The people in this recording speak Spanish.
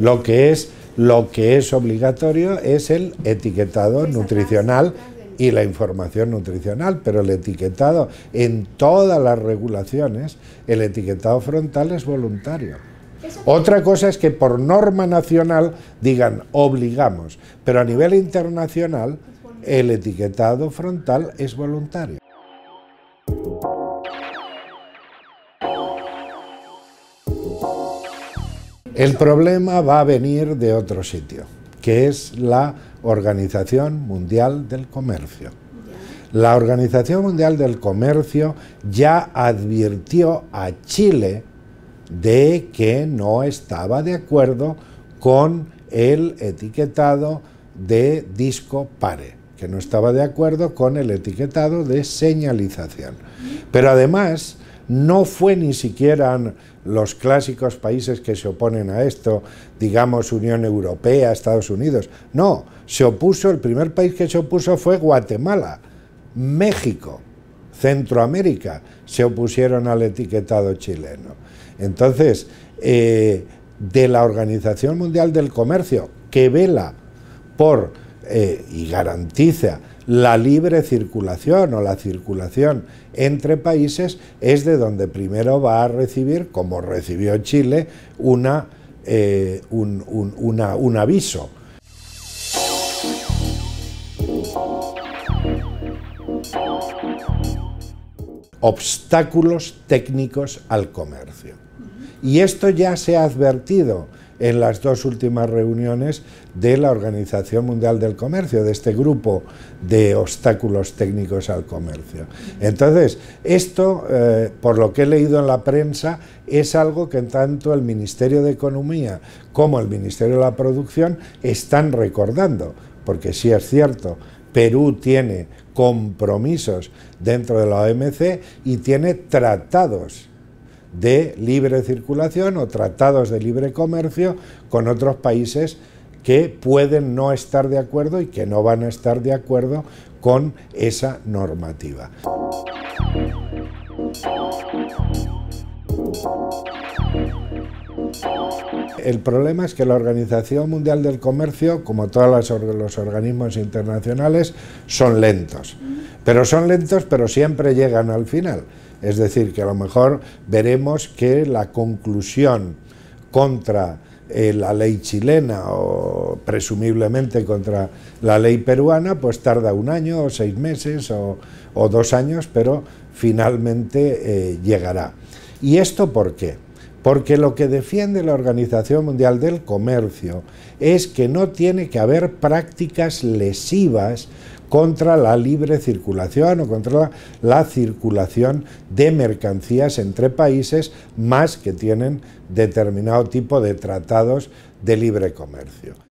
Lo que es, lo que es obligatorio es el etiquetado nutricional y la información nutricional, pero el etiquetado en todas las regulaciones, el etiquetado frontal es voluntario. Otra cosa es que por norma nacional digan obligamos, pero a nivel internacional el etiquetado frontal es voluntario. El problema va a venir de otro sitio, que es la Organización Mundial del Comercio. La Organización Mundial del Comercio ya advirtió a Chile de que no estaba de acuerdo con el etiquetado de disco pare que no estaba de acuerdo con el etiquetado de señalización. Pero además no fue ni siquiera los clásicos países que se oponen a esto, digamos Unión Europea, Estados Unidos. No, se opuso, el primer país que se opuso fue Guatemala, México, Centroamérica, se opusieron al etiquetado chileno. Entonces, eh, de la Organización Mundial del Comercio, que vela por eh, y garantiza la libre circulación o la circulación entre países es de donde primero va a recibir, como recibió Chile, eh, un aviso. Obstáculos técnicos al comercio. Y esto ya se ha advertido en las dos últimas reuniones de la Organización Mundial del Comercio, de este grupo de obstáculos técnicos al comercio. Entonces, esto, eh, por lo que he leído en la prensa, es algo que tanto el Ministerio de Economía como el Ministerio de la Producción están recordando, porque sí es cierto, Perú tiene compromisos dentro de la OMC y tiene tratados de libre circulación o tratados de libre comercio con otros países que pueden no estar de acuerdo y que no van a estar de acuerdo con esa normativa. El problema es que la Organización Mundial del Comercio, como todos los organismos internacionales, son lentos. Pero son lentos, pero siempre llegan al final. Es decir, que a lo mejor veremos que la conclusión contra eh, la ley chilena o presumiblemente contra la ley peruana, pues tarda un año o seis meses o, dos años, pero finalmente eh, llegará. ¿Y esto por qué? Porque lo que defiende la Organización Mundial del Comercio es que no tiene que haber prácticas lesivas contra la libre circulación o contra la, circulación de mercancías entre países más que tienen determinado tipo de tratados de libre comercio.